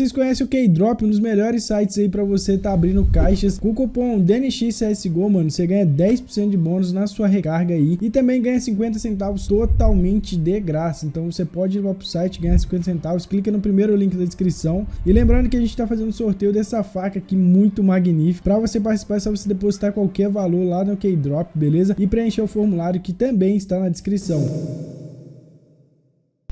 Vocês conhecem o K-Drop, um dos melhores sites aí para você tá abrindo caixas. Com o cupom DNXCSGO, mano, você ganha 10% de bônus na sua recarga aí. E também ganha 50 centavos totalmente de graça. Então você pode ir lá pro site, ganhar 50 centavos. Clica no primeiro link da descrição. E lembrando que a gente tá fazendo sorteio dessa faca aqui muito magnífica. Para você participar é só você depositar qualquer valor lá no K-Drop, beleza? E preencher o formulário que também está na descrição.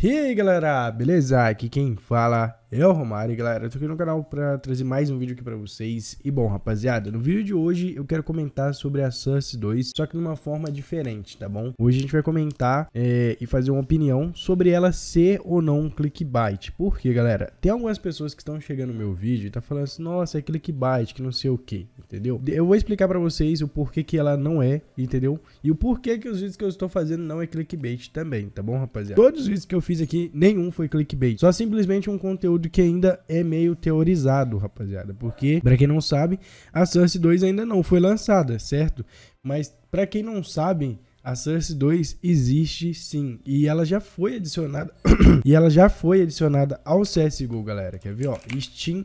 E aí galera, beleza? Aqui quem fala eu, Romário, galera, eu tô aqui no canal pra trazer mais um vídeo aqui pra vocês. E bom, rapaziada, no vídeo de hoje eu quero comentar sobre a Source 2, só que de uma forma diferente, tá bom? Hoje a gente vai comentar é, e fazer uma opinião sobre ela ser ou não um clickbait. Por quê, galera? Tem algumas pessoas que estão chegando no meu vídeo e tá falando assim, nossa, é clickbait, que não sei o que, entendeu? Eu vou explicar pra vocês o porquê que ela não é, entendeu? E o porquê que os vídeos que eu estou fazendo não é clickbait também, tá bom, rapaziada? Todos os vídeos que eu fiz aqui, nenhum foi clickbait. Só simplesmente um conteúdo conteúdo que ainda é meio teorizado, rapaziada. Porque, para quem não sabe, a Source 2 ainda não foi lançada, certo? Mas, para quem não sabe, a Source 2 existe sim. E ela já foi adicionada. e ela já foi adicionada ao CSGO, galera. Quer ver? Ó, Steam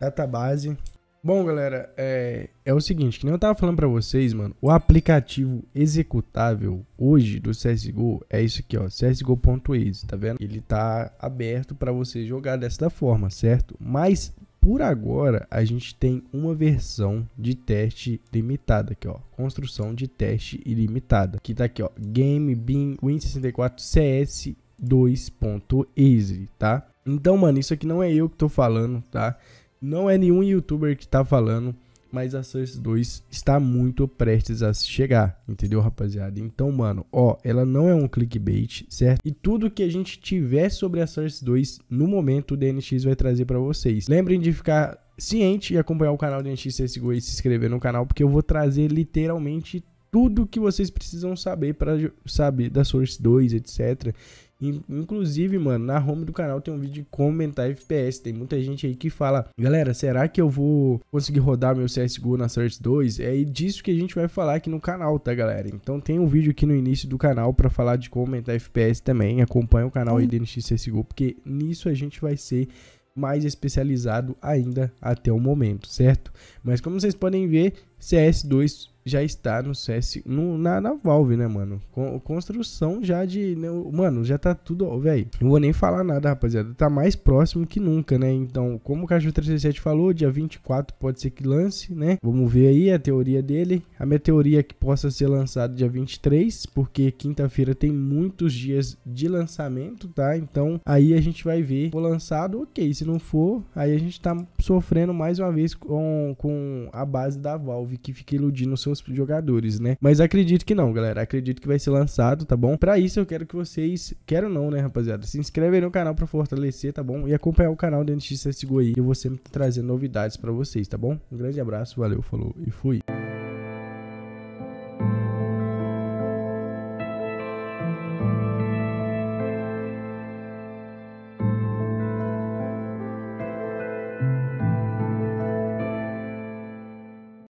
Database Bom, galera, é, é o seguinte, que nem eu tava falando pra vocês, mano, o aplicativo executável hoje do CSGO é isso aqui, ó, csgo.exe, tá vendo? Ele tá aberto para você jogar dessa forma, certo? Mas, por agora, a gente tem uma versão de teste limitada aqui, ó, construção de teste ilimitada, que tá aqui, ó, Game Win64 CS 2.exe, tá? Então, mano, isso aqui não é eu que tô falando, tá? Não é nenhum youtuber que tá falando, mas a Source 2 está muito prestes a chegar, entendeu, rapaziada? Então, mano, ó, ela não é um clickbait, certo? E tudo que a gente tiver sobre a Source 2, no momento, o DNX vai trazer para vocês. Lembrem de ficar ciente e acompanhar o canal do DNX CSGO e se inscrever no canal, porque eu vou trazer literalmente tudo que vocês precisam saber para saber da Source 2, etc. Inclusive, mano, na home do canal tem um vídeo de comentar FPS. Tem muita gente aí que fala, galera, será que eu vou conseguir rodar meu CSGO na Source 2? É disso que a gente vai falar aqui no canal, tá, galera? Então tem um vídeo aqui no início do canal para falar de comentar FPS também. Acompanha o canal aí uhum. DNX CSGO, porque nisso a gente vai ser mais especializado ainda até o momento, certo? Mas como vocês podem ver, CS2 já está no CS, no, na, na Valve, né, mano? com construção já de. Né, mano, já tá tudo, velho. Não vou nem falar nada, rapaziada. Tá mais próximo que nunca, né? Então, como o Caju 37 falou, dia 24 pode ser que lance, né? Vamos ver aí a teoria dele. A minha teoria é que possa ser lançado dia 23, porque quinta-feira tem muitos dias de lançamento, tá? Então, aí a gente vai ver. For lançado, ok. Se não for, aí a gente tá sofrendo mais uma vez com, com a base da Valve que fica iludindo o seu os jogadores, né? Mas acredito que não, galera. Acredito que vai ser lançado, tá bom? Para isso eu quero que vocês, quero não, né, rapaziada, se inscrevem no canal para fortalecer, tá bom? E acompanhar o canal do de CS:GO aí, eu vou sempre trazer novidades para vocês, tá bom? Um grande abraço, valeu, falou e fui.